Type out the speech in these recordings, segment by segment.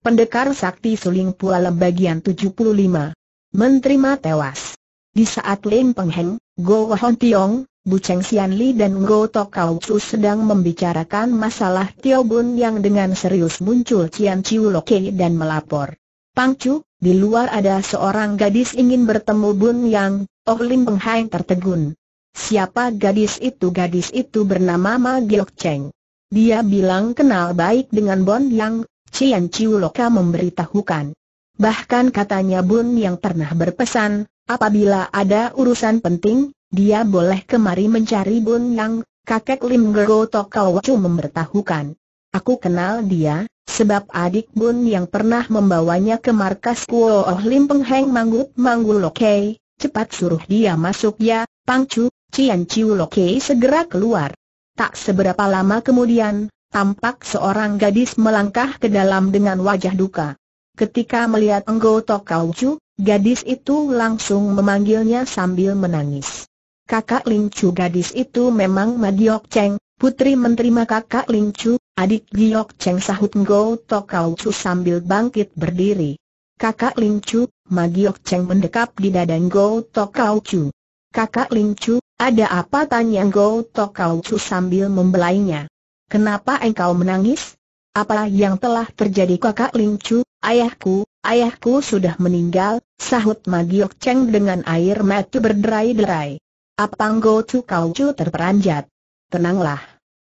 Pendekar Sakti Suling Pualem bagian 75. Menerima tewas. Di saat Lim Peng Heng, Go Hon Tiong, Bu Cheng Sian Li dan Go Tok Kau sedang membicarakan masalah Tio Bun yang dengan serius muncul Cian Chiu Loke dan melapor. Pang Chu, di luar ada seorang gadis ingin bertemu Bun Yang, Oh Lim Peng Heng tertegun. Siapa gadis itu? Gadis itu bernama Ma Giok Cheng. Dia bilang kenal baik dengan Bon Yang, Cian Ciu Loka memberitahukan. Bahkan katanya Bun yang pernah berpesan, apabila ada urusan penting, dia boleh kemari mencari Bun Yang, kakek Lim Gero Tokawacu memberitahukan. Aku kenal dia, sebab adik Bun yang pernah membawanya ke markas Kuo Oh Lim Pengheng Manggut Lokei, cepat suruh dia masuk ya, Chu, Cian Ciu Lokei segera keluar. Tak seberapa lama kemudian, tampak seorang gadis melangkah ke dalam dengan wajah duka. Ketika melihat Enggo Tokauchu, gadis itu langsung memanggilnya sambil menangis. Kakak lingcu gadis itu memang Madiok Cheng, putri menerima kakak lingcu, adik Giok Cheng sahut Enggo Tokauchu sambil bangkit berdiri. Kakak lingcu, Madiok Magiok Cheng mendekap di dada Enggo Tokauchu. Kakak lingcu, ada apa tanya Enggo Tokauchu sambil membelainya. Kenapa engkau menangis? Apa yang telah terjadi kakak Ling Chu, ayahku, ayahku sudah meninggal, sahut Magiok Cheng dengan air mata berderai-derai. Apa Go Chu Kau Chu terperanjat. Tenanglah.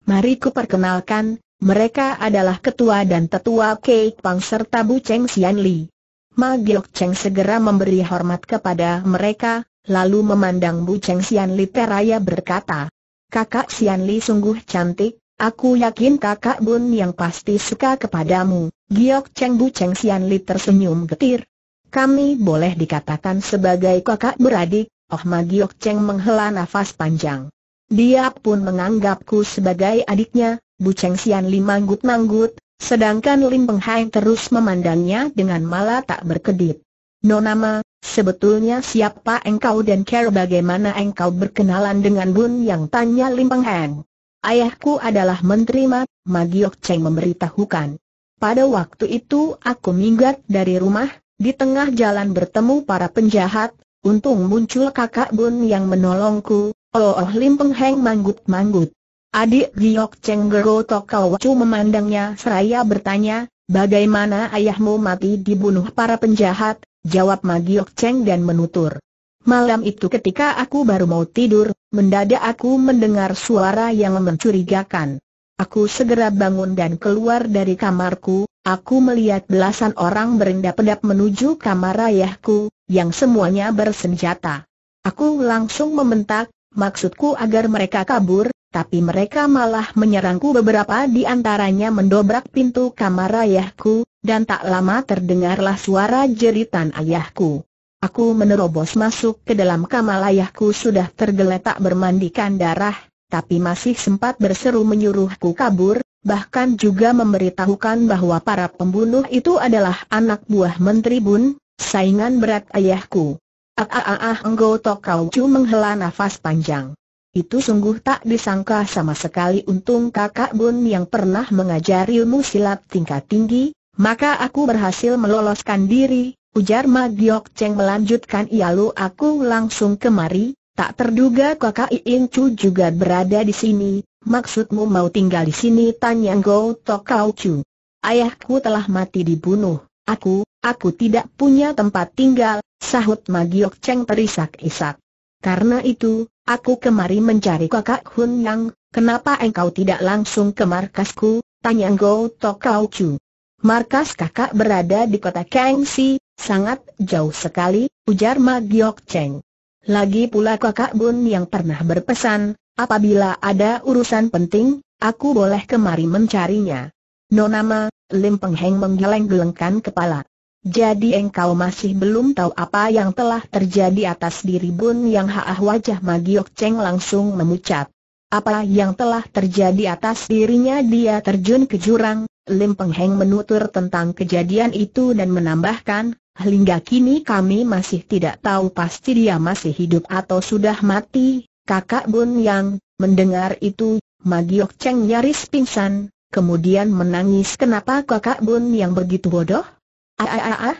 Mari ku perkenalkan, mereka adalah ketua dan tetua Kei Pang serta Bu Cheng Sian Li. Magiok Cheng segera memberi hormat kepada mereka, lalu memandang Bu Cheng Sian Li Teraya berkata, Kakak xianli Li sungguh cantik, Aku yakin kakak Bun yang pasti suka kepadamu. Giok Cheng Bu Cheng Sian Li tersenyum getir. Kami boleh dikatakan sebagai kakak beradik, Oh Ma Giok Cheng menghela nafas panjang. Dia pun menganggapku sebagai adiknya, Bu Cheng Sian Li manggut-manggut, sedangkan Lim Peng Hai terus memandangnya dengan malah tak berkedip. Nonama, sebetulnya siapa engkau dan care bagaimana engkau berkenalan dengan Bun yang tanya Lim Peng Hai? Ayahku adalah Menteri Mat, Magiok Cheng memberitahukan. Pada waktu itu aku minggat dari rumah, di tengah jalan bertemu para penjahat, untung muncul kakak Bun yang menolongku, oh, oh Lim pengheng Heng manggut-manggut. Adik Giok Cheng Gerotok Kawacu memandangnya seraya bertanya, bagaimana ayahmu mati dibunuh para penjahat, jawab Magiok Cheng dan menutur. Malam itu ketika aku baru mau tidur, Mendadak aku mendengar suara yang mencurigakan. Aku segera bangun dan keluar dari kamarku, aku melihat belasan orang berendap-endap menuju kamar ayahku, yang semuanya bersenjata. Aku langsung membentak, maksudku agar mereka kabur, tapi mereka malah menyerangku beberapa di antaranya mendobrak pintu kamar ayahku, dan tak lama terdengarlah suara jeritan ayahku. Aku menerobos masuk ke dalam kamar ayahku sudah tergeletak bermandikan darah, tapi masih sempat berseru menyuruhku kabur, bahkan juga memberitahukan bahwa para pembunuh itu adalah anak buah Menteri Bun, saingan berat ayahku. Ah ah ah ah menghela nafas panjang. Itu sungguh tak disangka sama sekali untung kakak Bun yang pernah mengajari ilmu silat tingkat tinggi, maka aku berhasil meloloskan diri, Ujar Ma Giok Cheng melanjutkan Ialu aku langsung kemari, tak terduga kakak Iin Chu juga berada di sini, maksudmu mau tinggal di sini tanya Go Tok Kau Chu. Ayahku telah mati dibunuh, aku, aku tidak punya tempat tinggal, sahut Ma Giok Cheng terisak-isak. Karena itu, aku kemari mencari kakak Hun Yang, kenapa engkau tidak langsung ke markasku, tanya Go Tok Kau Chu. Markas kakak berada di kota Kangxi, Sangat jauh sekali, ujar Ma Giok Cheng. Lagi pula kakak Bun yang pernah berpesan, apabila ada urusan penting, aku boleh kemari mencarinya. Nonama, Lim Peng Heng menggeleng-gelengkan kepala. Jadi engkau masih belum tahu apa yang telah terjadi atas diri Bun Yang Haah wajah Magiok Cheng langsung memucat. Apa yang telah terjadi atas dirinya dia terjun ke jurang, Lim Peng Heng menutur tentang kejadian itu dan menambahkan, Hingga kini kami masih tidak tahu pasti dia masih hidup atau sudah mati. Kakak Bun Yang, mendengar itu, Magiok Cheng nyaris pingsan, kemudian menangis kenapa kakak Bun Yang begitu bodoh? Ah, ah, ah, ah.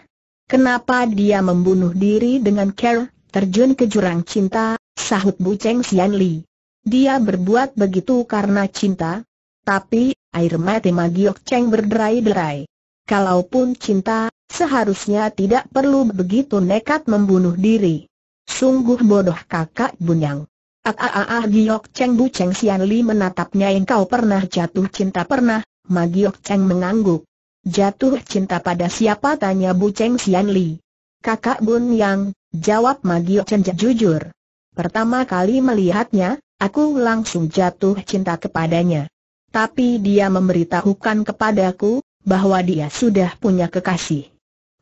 Kenapa dia membunuh diri dengan care, terjun ke jurang cinta, sahut Bu Cheng Xian Li. Dia berbuat begitu karena cinta, tapi, air mata Magiok Cheng berderai-derai. Kalaupun cinta, Seharusnya tidak perlu begitu nekat membunuh diri. Sungguh bodoh kakak Bunyang. Aaah, ah, ah, ah, Giok Cheng Bu Cheng Sian Li menatapnya engkau pernah jatuh cinta pernah, Magiok Cheng mengangguk. Jatuh cinta pada siapa tanya Bu Cheng Sian Li. Kakak Bunyang, jawab Magiok Cheng jujur. Pertama kali melihatnya, aku langsung jatuh cinta kepadanya. Tapi dia memberitahukan kepadaku, bahwa dia sudah punya kekasih.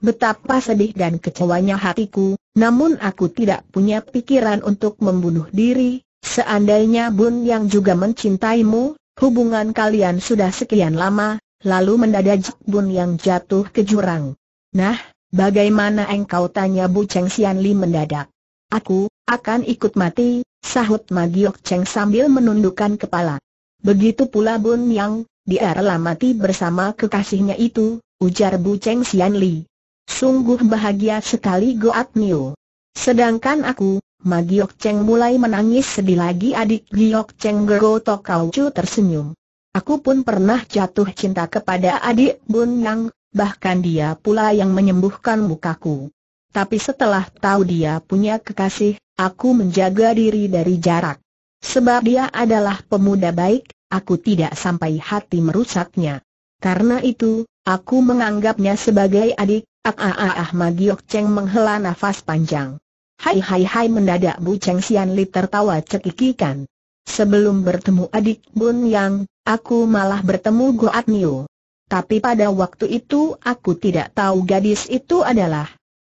Betapa sedih dan kecewanya hatiku, namun aku tidak punya pikiran untuk membunuh diri, seandainya Bun yang juga mencintaimu, hubungan kalian sudah sekian lama, lalu mendadak Bun yang jatuh ke jurang. Nah, bagaimana engkau tanya Bu Cheng Xian Li mendadak? Aku, akan ikut mati, sahut Magiok Cheng sambil menundukkan kepala. Begitu pula Bun Yang, dia rela mati bersama kekasihnya itu, ujar Bu Cheng Xian Li. Sungguh bahagia sekali Goat Miu. Sedangkan aku, Magiok Cheng mulai menangis sedih lagi adik Giok Cheng Gero Tokau Chu tersenyum. Aku pun pernah jatuh cinta kepada adik Bun Yang, bahkan dia pula yang menyembuhkan mukaku. Tapi setelah tahu dia punya kekasih, aku menjaga diri dari jarak. Sebab dia adalah pemuda baik, aku tidak sampai hati merusaknya. Karena itu, aku menganggapnya sebagai adik, Ah ah ah Ahmad Magiok Cheng menghela nafas panjang. Hai hai hai mendadak Bu Cheng Sian Li tertawa cekikikan. Sebelum bertemu adik Bun Yang, aku malah bertemu Goat Niu. Tapi pada waktu itu aku tidak tahu gadis itu adalah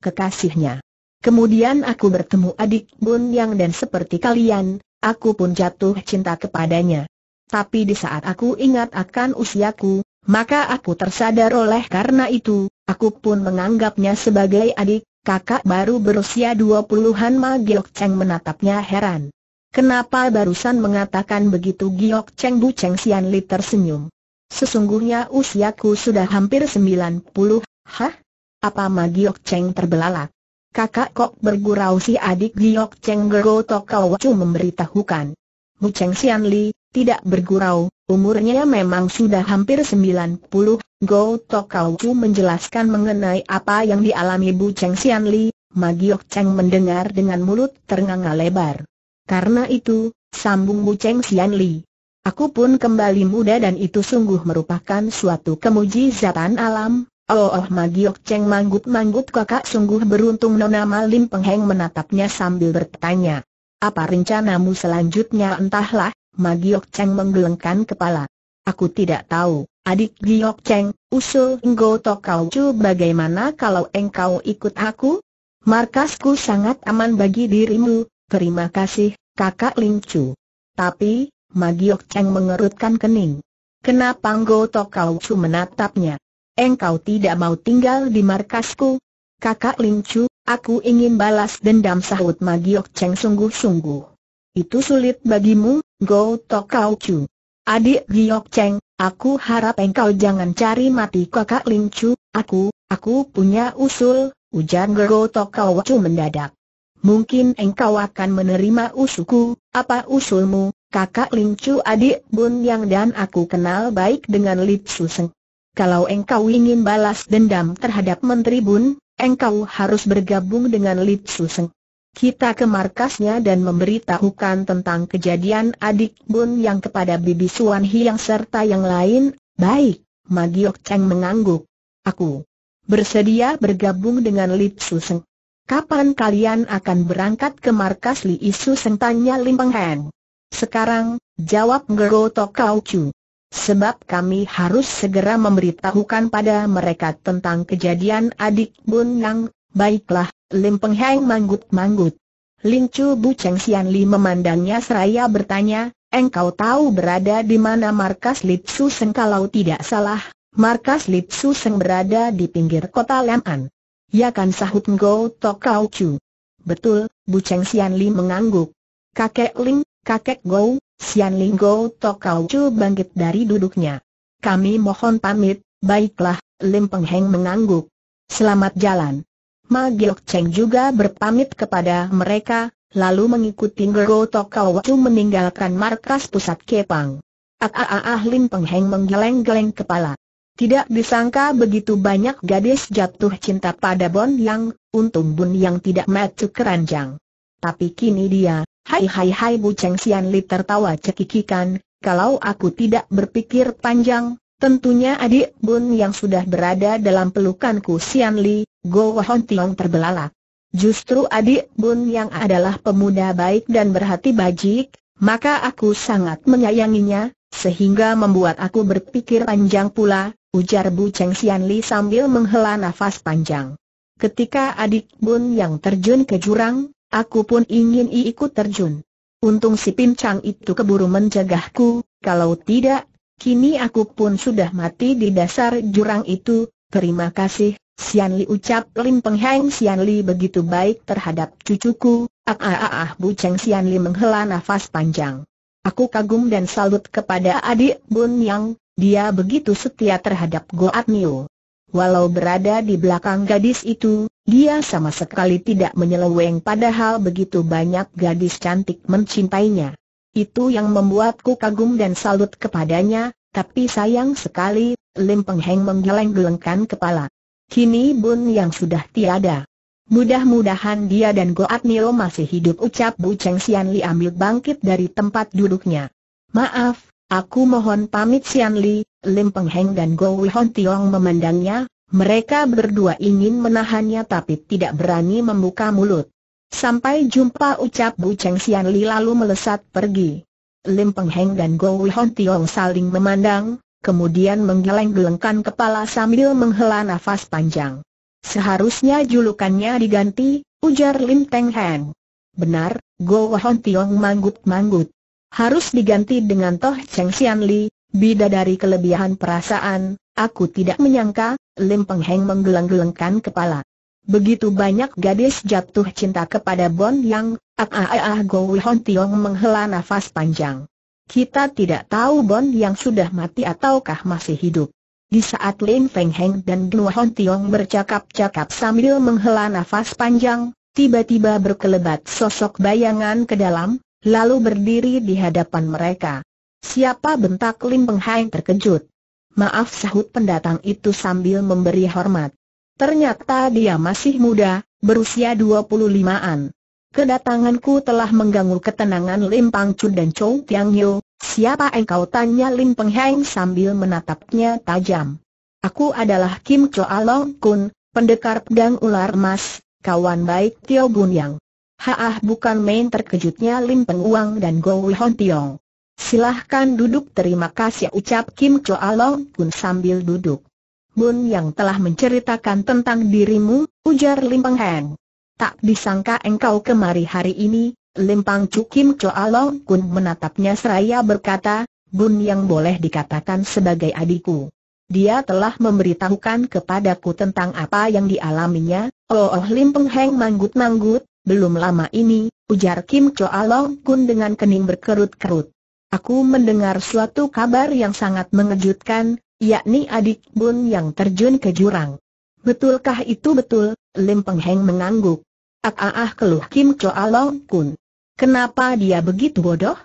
kekasihnya. Kemudian aku bertemu adik Bun Yang dan seperti kalian, aku pun jatuh cinta kepadanya. Tapi di saat aku ingat akan usiaku, maka aku tersadar oleh karena itu, Aku pun menganggapnya sebagai adik, kakak baru berusia dua puluhan Ma Giok Cheng menatapnya heran. Kenapa barusan mengatakan begitu Giok Cheng Bu Cheng Sian Li tersenyum? Sesungguhnya usiaku sudah hampir sembilan puluh, hah? Apa Ma Giok Cheng terbelalak? Kakak kok bergurau si adik Giok Cheng Gero wacu memberitahukan. Bu Cheng Sian Li, tidak bergurau, umurnya memang sudah hampir sembilan puluh, Go Kauju menjelaskan mengenai apa yang dialami Bu Cheng Xianli, Li, Magiok Cheng mendengar dengan mulut ternganga lebar. Karena itu, sambung Bu Cheng Xianli, Li. Aku pun kembali muda dan itu sungguh merupakan suatu kemujizatan alam. Oh, oh Magiok Cheng manggut-manggut kakak sungguh beruntung Nona Malim Pengheng menatapnya sambil bertanya. Apa rencanamu selanjutnya entahlah, Magiok Cheng menggelengkan kepala. Aku tidak tahu. Adik Giok Cheng, usul Ngo Tokau Chu bagaimana kalau engkau ikut aku? Markasku sangat aman bagi dirimu, terima kasih, kakak Ling Chu. Tapi, Magiok Cheng mengerutkan kening. Kenapa Ngo Tokau Chu menatapnya? Engkau tidak mau tinggal di markasku? Kakak Ling Chu, aku ingin balas dendam sahut Magiok Cheng sungguh-sungguh. Itu sulit bagimu, Go Tokau Chu. Adik Giok Cheng, Aku harap engkau jangan cari mati kakak Lincu, aku, aku punya usul, ujar Gero Tokau Wacu mendadak. Mungkin engkau akan menerima usuku, apa usulmu, kakak Lincu adik Bun Yang dan aku kenal baik dengan Lip Suseng. Kalau engkau ingin balas dendam terhadap Menteri Bun, engkau harus bergabung dengan Lip Suseng. Kita ke markasnya dan memberitahukan tentang kejadian adik Bun yang kepada Bibi Suan Hiang serta yang lain, baik, Magiok Cheng mengangguk. Aku bersedia bergabung dengan Lip Suseng. Kapan kalian akan berangkat ke markas Li Isu Seng tanya Lim Peng Heng? Sekarang, jawab Ngero Tokau Chu. Sebab kami harus segera memberitahukan pada mereka tentang kejadian adik Bun Yang, Baiklah, Lim Peng Heng manggut-manggut. Lin Chu Bu Cheng Xian Li memandangnya seraya bertanya, engkau tahu berada di mana markas Lip Su Seng kalau tidak salah, markas Lip Su Seng berada di pinggir kota Leman. Ya kan sahut Ngo Tok Kau Chu. Betul, Bu Cheng Xian Li mengangguk. Kakek Ling, kakek Go, Xian Ling Go Tok Kau Chu bangkit dari duduknya. Kami mohon pamit, baiklah, Lim Peng Heng mengangguk. Selamat jalan. Ma Giok Cheng juga berpamit kepada mereka, lalu mengikuti Gero Tokau Wacu meninggalkan markas pusat Kepang. Ah ah Lim Pengheng menggeleng-geleng kepala. Tidak disangka begitu banyak gadis jatuh cinta pada Bon Yang, untung Bun Yang tidak matuk keranjang. Tapi kini dia, hai hai hai Bu Cheng Sian Li tertawa cekikikan, kalau aku tidak berpikir panjang, tentunya adik Bun yang sudah berada dalam pelukanku Sian Li, Go yang Tiong terbelalak. Justru adik Bun yang adalah pemuda baik dan berhati bajik, maka aku sangat menyayanginya, sehingga membuat aku berpikir panjang pula, ujar Bu Cheng Xian Li sambil menghela nafas panjang. Ketika adik Bun yang terjun ke jurang, aku pun ingin ikut terjun. Untung si pincang itu keburu menjagaku. kalau tidak, kini aku pun sudah mati di dasar jurang itu, terima kasih, Sian Li ucap Lim Pengheng Sian Li begitu baik terhadap cucuku, ah ah ah, ah Bu Cheng Sian Li menghela nafas panjang. Aku kagum dan salut kepada adik Bun Yang, dia begitu setia terhadap Goat Niu. Walau berada di belakang gadis itu, dia sama sekali tidak menyeleweng padahal begitu banyak gadis cantik mencintainya. Itu yang membuatku kagum dan salut kepadanya, tapi sayang sekali, Lim Peng Heng menggeleng-gelengkan kepala. Kini Bun yang sudah tiada. Mudah-mudahan dia dan Goat Nio masih hidup ucap Bu Cheng Sian Li ambil bangkit dari tempat duduknya. Maaf, aku mohon pamit Sian Li, Lim Peng Heng dan Go Wihon Tiong memandangnya, mereka berdua ingin menahannya tapi tidak berani membuka mulut. Sampai jumpa ucap Bu Cheng Sian Li lalu melesat pergi. Lim Peng Heng dan Go Wihon Tiong saling memandang, kemudian menggeleng-gelengkan kepala sambil menghela nafas panjang. Seharusnya julukannya diganti, ujar Lim Teng Heng. Benar, Go Hon Tiong manggut-manggut. Harus diganti dengan Toh Cheng Xianli. Li, dari kelebihan perasaan, aku tidak menyangka, Lim Peng Heng menggeleng-gelengkan kepala. Begitu banyak gadis jatuh cinta kepada Bon Yang, ah ah ah, ah Go Hon Tiong menghela nafas panjang. Kita tidak tahu Bon yang sudah mati ataukah masih hidup. Di saat Lin Feng Heng dan Gluo Hon Tiong bercakap-cakap sambil menghela nafas panjang, tiba-tiba berkelebat sosok bayangan ke dalam, lalu berdiri di hadapan mereka. Siapa bentak Lin Feng Heng terkejut? Maaf sahut pendatang itu sambil memberi hormat. Ternyata dia masih muda, berusia 25-an. Kedatanganku telah mengganggu ketenangan Lim Pang Chun dan Chou Tiang Yo. Siapa engkau tanya Lim Peng Heng sambil menatapnya tajam. Aku adalah Kim Choa Long Kun, pendekar pedang ular emas, kawan baik Tio Bun Yang. Haah bukan main terkejutnya Lim Peng Uang dan Go Hon Tiong. Silahkan duduk terima kasih ucap Kim Choa Long Kun sambil duduk. Bun Yang telah menceritakan tentang dirimu, ujar Lim Peng Heng tak disangka engkau kemari hari ini, Limpang Cukim Choa Long Kun menatapnya seraya berkata, Bun yang boleh dikatakan sebagai adikku. Dia telah memberitahukan kepadaku tentang apa yang dialaminya, oh oh Lim Peng Heng manggut-manggut, belum lama ini, ujar Kim Choa Long Kun dengan kening berkerut-kerut. Aku mendengar suatu kabar yang sangat mengejutkan, yakni adik Bun yang terjun ke jurang. Betulkah itu betul? Lim Peng Heng mengangguk. Ah ah ah keluh Kim Choa Long Kun. Kenapa dia begitu bodoh?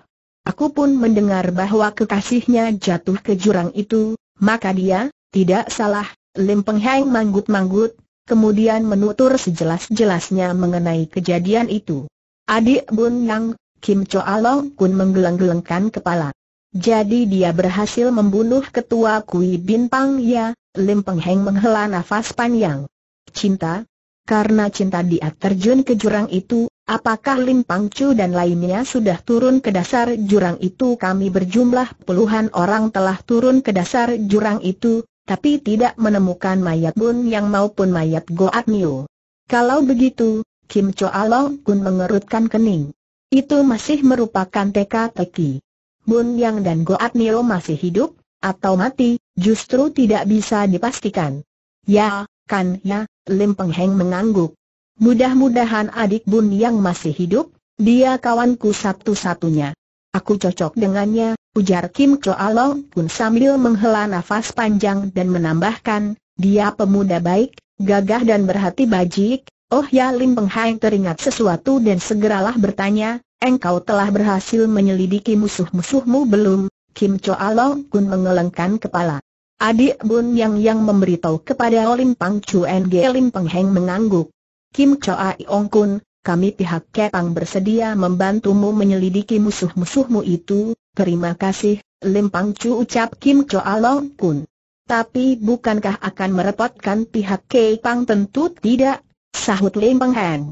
Aku pun mendengar bahwa kekasihnya jatuh ke jurang itu, maka dia, tidak salah, Lim Peng Heng manggut-manggut, kemudian menutur sejelas-jelasnya mengenai kejadian itu. Adik Bun Yang, Kim Choa Long Kun menggeleng-gelengkan kepala. Jadi dia berhasil membunuh ketua Kui Bin Pang ya, Lim Peng Heng menghela nafas panjang. Cinta, karena cinta dia terjun ke jurang itu, apakah Lim Pang Chu dan lainnya sudah turun ke dasar jurang itu? Kami berjumlah puluhan orang telah turun ke dasar jurang itu, tapi tidak menemukan mayat Bun Yang maupun mayat Goat Miu. Kalau begitu, Kim Choo Long Gun mengerutkan kening. Itu masih merupakan teka-teki. Bun Yang dan Goat Miu masih hidup, atau mati, justru tidak bisa dipastikan. Ya, kan ya, Lim Peng Heng mengangguk. Mudah-mudahan adik Bun yang masih hidup, dia kawanku satu-satunya. Aku cocok dengannya, ujar Kim Cho Along, pun sambil menghela nafas panjang dan menambahkan, dia pemuda baik, gagah dan berhati bajik, Oh ya Lim Peng Heng teringat sesuatu dan segeralah bertanya, engkau telah berhasil menyelidiki musuh-musuhmu belum? Kim Cho Along pun mengelengkan kepala. Adik Bun Yang yang memberitahu kepada Olim Pang Chu NG Lim Peng Heng mengangguk. Kim Choa Iong Kun, kami pihak Kepang bersedia membantumu menyelidiki musuh-musuhmu itu, terima kasih, Lim Pang Chu ucap Kim Choa Long Kun. Tapi bukankah akan merepotkan pihak Kepang tentu tidak, sahut Lim Peng Heng.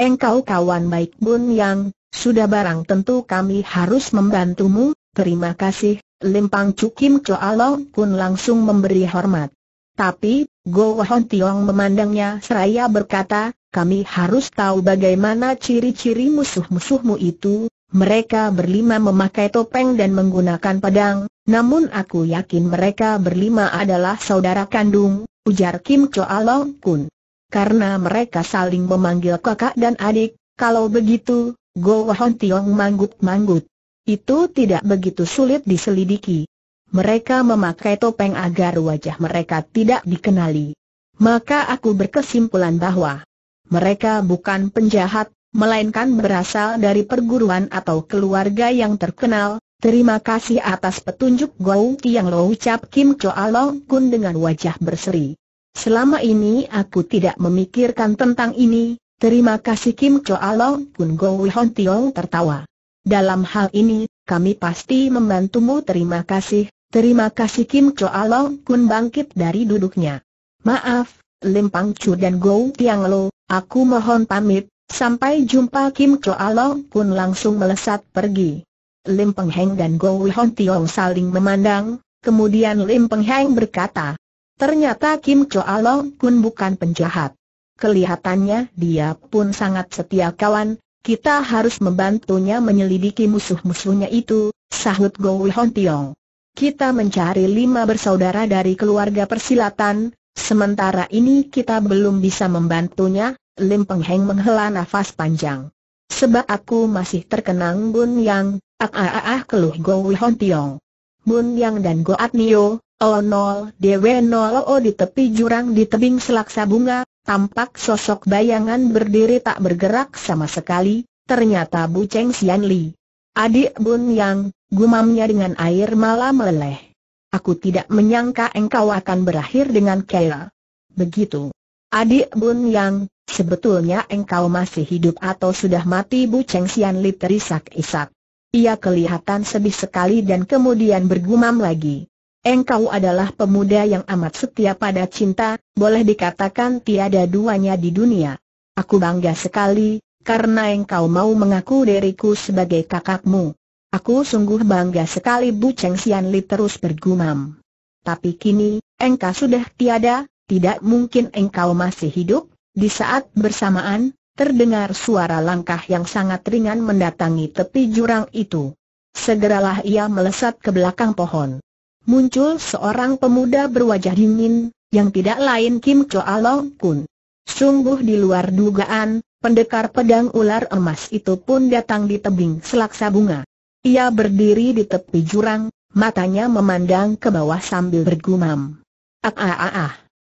Engkau kawan baik Bun Yang, sudah barang tentu kami harus membantumu, terima kasih, Limpang Cukim Choa Long Kun langsung memberi hormat. Tapi, Go Wahon Tiong memandangnya seraya berkata, kami harus tahu bagaimana ciri-ciri musuh-musuhmu itu, mereka berlima memakai topeng dan menggunakan pedang, namun aku yakin mereka berlima adalah saudara kandung, ujar Kim Choa Long Kun. Karena mereka saling memanggil kakak dan adik, kalau begitu, Go Wahon Tiong manggut-manggut. Itu tidak begitu sulit diselidiki. Mereka memakai topeng agar wajah mereka tidak dikenali. Maka aku berkesimpulan bahwa mereka bukan penjahat, melainkan berasal dari perguruan atau keluarga yang terkenal. Terima kasih atas petunjuk Gou Tiang Lo ucap Kim Choa Long Kun dengan wajah berseri. Selama ini aku tidak memikirkan tentang ini, terima kasih Kim Choa Long Kun Gou Hon tertawa. Dalam hal ini, kami pasti membantumu terima kasih, terima kasih Kim Choa Long Kun bangkit dari duduknya. Maaf, Lim Pang Chu dan Go Tiang Lo, aku mohon pamit, sampai jumpa Kim Choa Long Kun langsung melesat pergi. Lim Peng Heng dan Go Hon Tiong saling memandang, kemudian Lim Peng Heng berkata, Ternyata Kim Choa Long Kun bukan penjahat. Kelihatannya dia pun sangat setia kawan, kita harus membantunya menyelidiki musuh-musuhnya itu, sahut Go Hon Tiong. Kita mencari lima bersaudara dari keluarga persilatan, sementara ini kita belum bisa membantunya, Lim Peng Heng menghela nafas panjang. Sebab aku masih terkenang Bun Yang, ah ah ah, ah keluh Go Hon Tiong. Bun Yang dan Goat Nio, O nol, w nol O di tepi jurang di tebing selaksa bunga, tampak sosok bayangan berdiri tak bergerak sama sekali, ternyata Bu Cheng Xian Li. Adik Bun Yang, gumamnya dengan air malah meleleh. Aku tidak menyangka engkau akan berakhir dengan Kela. Begitu. Adik Bun Yang, sebetulnya engkau masih hidup atau sudah mati Bu Cheng Xian Li terisak-isak. Ia kelihatan sedih sekali dan kemudian bergumam lagi. Engkau adalah pemuda yang amat setia pada cinta, boleh dikatakan tiada duanya di dunia. Aku bangga sekali, karena engkau mau mengaku diriku sebagai kakakmu. Aku sungguh bangga sekali Bu Cheng Xianli terus bergumam. Tapi kini, engkau sudah tiada, tidak mungkin engkau masih hidup, di saat bersamaan, terdengar suara langkah yang sangat ringan mendatangi tepi jurang itu. Segeralah ia melesat ke belakang pohon muncul seorang pemuda berwajah dingin, yang tidak lain Kim Along Kun. Sungguh di luar dugaan, pendekar pedang ular emas itu pun datang di tebing selaksa bunga. Ia berdiri di tepi jurang, matanya memandang ke bawah sambil bergumam. Ah ah ah ah.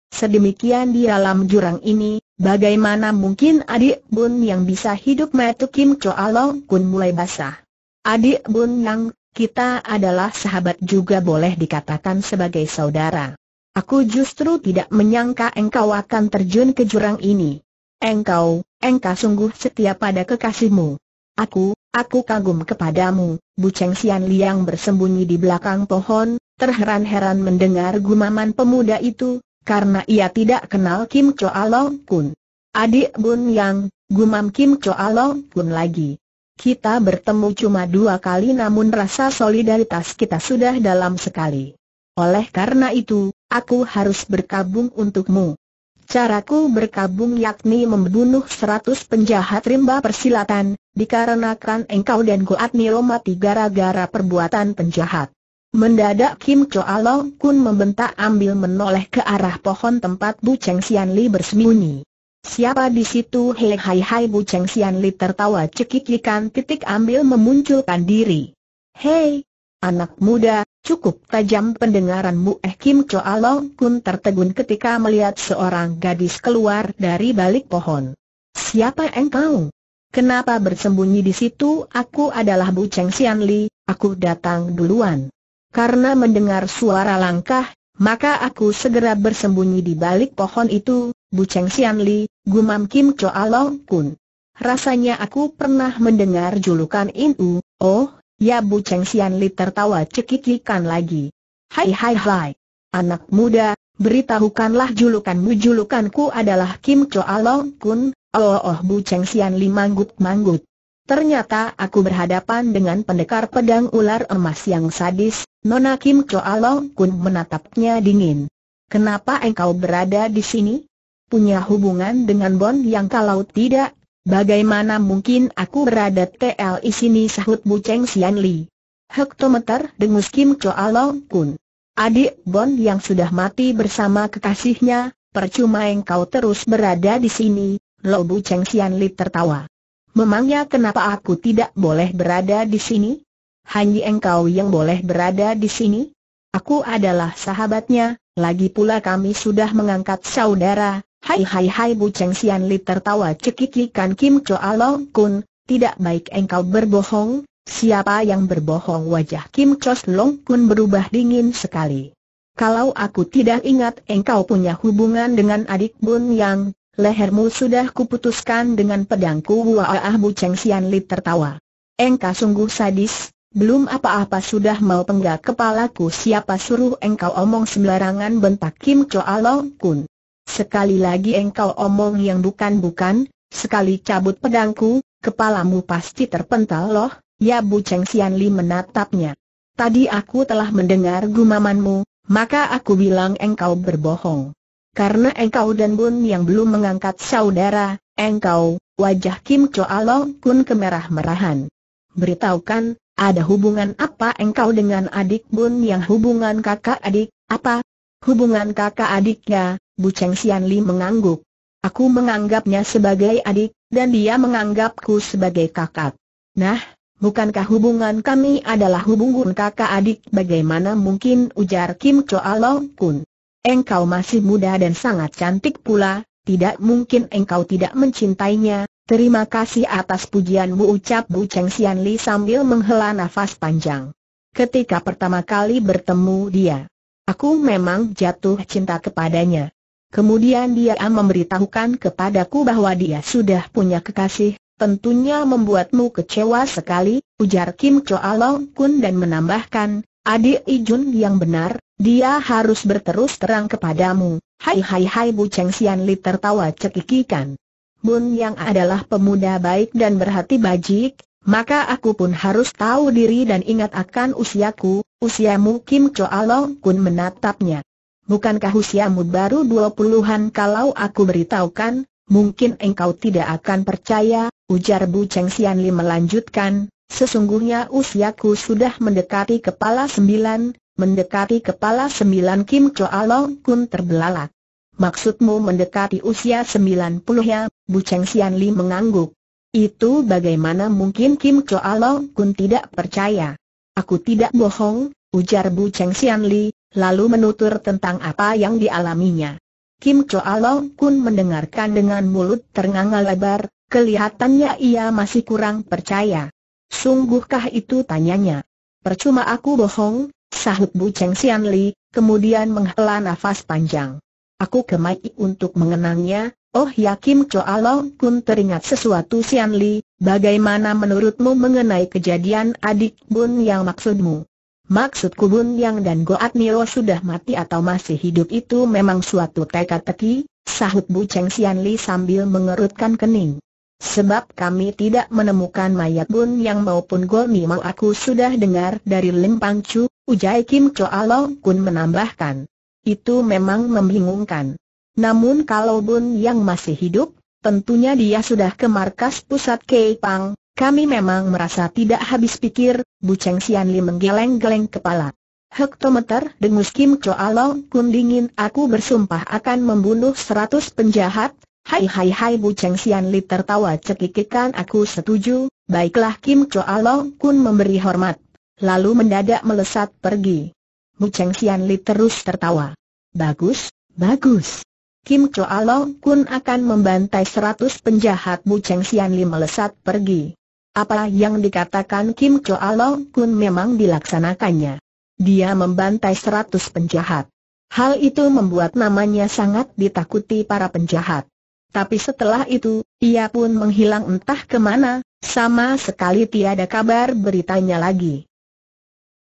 Sedemikian di alam jurang ini, bagaimana mungkin adik bun yang bisa hidup metu Kim Along Kun mulai basah. Adik Bun Yang kita adalah sahabat juga boleh dikatakan sebagai saudara. Aku justru tidak menyangka engkau akan terjun ke jurang ini. Engkau, engkau sungguh setia pada kekasihmu. Aku, aku kagum kepadamu, Bu Cheng Xian Liang bersembunyi di belakang pohon, terheran-heran mendengar gumaman pemuda itu, karena ia tidak kenal Kim Choa Long Kun. Adik Bun Yang, gumam Kim Choa Long Kun lagi. Kita bertemu cuma dua kali namun rasa solidaritas kita sudah dalam sekali. Oleh karena itu, aku harus berkabung untukmu. Caraku berkabung yakni membunuh seratus penjahat rimba persilatan, dikarenakan engkau dan Goat Nilo tiga gara-gara perbuatan penjahat. Mendadak Kim Choa Long Kun membentak ambil menoleh ke arah pohon tempat Bu Cheng Xianli Li bersembunyi. Siapa di situ hei hai hai Bu Cheng Sian Li tertawa cekikikan titik ambil memunculkan diri. Hei, anak muda, cukup tajam pendengaranmu eh Kim Choa Long Kun tertegun ketika melihat seorang gadis keluar dari balik pohon. Siapa engkau? Kenapa bersembunyi di situ? Aku adalah Bu Cheng Sian Li, aku datang duluan. Karena mendengar suara langkah, maka aku segera bersembunyi di balik pohon itu, Bu Sian Li, gumam Kim Choa Long Kun. Rasanya aku pernah mendengar julukan In oh, ya Bu Sian Li tertawa cekikikan lagi. Hai hai hai, anak muda, beritahukanlah julukanmu julukanku adalah Kim Choa Long Kun, oh oh Bu Sian Li manggut-manggut. Ternyata aku berhadapan dengan pendekar pedang ular emas yang sadis, Nona Kim Choa Long Kun menatapnya dingin. Kenapa engkau berada di sini? punya hubungan dengan Bon yang kalau tidak, bagaimana mungkin aku berada TLI sini sahut Bu Cheng Sian Li. Hektometer dengus Kim Choa Long Kun. Adik Bon yang sudah mati bersama kekasihnya, percuma engkau terus berada di sini, Lo Bu Cheng Sian Li tertawa. Memangnya kenapa aku tidak boleh berada di sini? Hanya engkau yang boleh berada di sini? Aku adalah sahabatnya, lagi pula kami sudah mengangkat saudara, Hai hai hai Bu Cheng Sian Li tertawa cekikikan Kim Choa Long Kun, tidak baik engkau berbohong, siapa yang berbohong wajah Kim Choa Long Kun berubah dingin sekali. Kalau aku tidak ingat engkau punya hubungan dengan adik Bun Yang, lehermu sudah kuputuskan dengan pedangku Waah Bu Cheng Sian Li tertawa. Engkau sungguh sadis, belum apa-apa sudah mau penggak kepalaku siapa suruh engkau omong sembarangan bentak Kim Choa Long Kun. Sekali lagi engkau omong yang bukan-bukan, sekali cabut pedangku, kepalamu pasti terpental loh, ya Bu Cheng Sian Li menatapnya. Tadi aku telah mendengar gumamanmu, maka aku bilang engkau berbohong. Karena engkau dan Bun yang belum mengangkat saudara, engkau, wajah Kim Choa Long Kun kemerah-merahan. Beritahukan, ada hubungan apa engkau dengan adik Bun yang hubungan kakak adik, apa, Hubungan kakak adiknya, Bu Cheng Xian Li mengangguk. Aku menganggapnya sebagai adik, dan dia menganggapku sebagai kakak. Nah, bukankah hubungan kami adalah hubungan kakak adik bagaimana mungkin ujar Kim Choa Long Kun. Engkau masih muda dan sangat cantik pula, tidak mungkin engkau tidak mencintainya, terima kasih atas pujianmu ucap Bu Cheng Xian Li sambil menghela nafas panjang. Ketika pertama kali bertemu dia Aku memang jatuh cinta kepadanya. Kemudian dia memberitahukan kepadaku bahwa dia sudah punya kekasih, tentunya membuatmu kecewa sekali, ujar Kim Choa Long Kun dan menambahkan, adik Ijun yang benar, dia harus berterus terang kepadamu. Hai hai hai Bu Cheng Sian Li tertawa cekikikan. Bun yang adalah pemuda baik dan berhati bajik, maka aku pun harus tahu diri dan ingat akan usiaku, usiamu Kim Choa Long Kun menatapnya. Bukankah usiamu baru dua puluhan kalau aku beritahukan, mungkin engkau tidak akan percaya, ujar Bu Cheng Sian Li melanjutkan, sesungguhnya usiaku sudah mendekati kepala sembilan, mendekati kepala sembilan Kim Choa Long Kun terbelalak. Maksudmu mendekati usia sembilan puluh ya, Bu Cheng Sian Li mengangguk. Itu bagaimana mungkin Kim Choa Long Kun tidak percaya? Aku tidak bohong, ujar Bu Cheng Xianli, Li, lalu menutur tentang apa yang dialaminya. Kim Choa Long Kun mendengarkan dengan mulut ternganga lebar, kelihatannya ia masih kurang percaya. Sungguhkah itu tanyanya? Percuma aku bohong, sahut Bu Cheng Xianli, Li, kemudian menghela nafas panjang. Aku kemai untuk mengenangnya, Oh Yakim Choa Long Kun teringat sesuatu Sian Li, bagaimana menurutmu mengenai kejadian adik Bun Yang maksudmu? Maksudku Bun Yang dan Goat Niro sudah mati atau masih hidup itu memang suatu teka-teki, sahut Bu Cheng Sian Li sambil mengerutkan kening. Sebab kami tidak menemukan mayat Bun Yang maupun Go Mimo aku sudah dengar dari Lim Pang Chu, Ujai Kim Choa Long Kun menambahkan. Itu memang membingungkan. Namun kalau Bun Yang masih hidup, tentunya dia sudah ke markas pusat Keipang, kami memang merasa tidak habis pikir, Bu Cheng Sian menggeleng-geleng kepala. Hektometer dengus Kim Choa Long Kun dingin aku bersumpah akan membunuh seratus penjahat, hai hai hai Bu Cheng Sian tertawa cekikikan aku setuju, baiklah Kim Choa Long Kun memberi hormat. Lalu mendadak melesat pergi. Bu Cheng Sian terus tertawa. Bagus, bagus. Kim Long Kun akan membantai seratus penjahat Bu Cheng Sian Li melesat pergi. Apa yang dikatakan Kim Long Kun memang dilaksanakannya. Dia membantai seratus penjahat. Hal itu membuat namanya sangat ditakuti para penjahat. Tapi setelah itu, ia pun menghilang entah kemana, sama sekali tiada kabar beritanya lagi.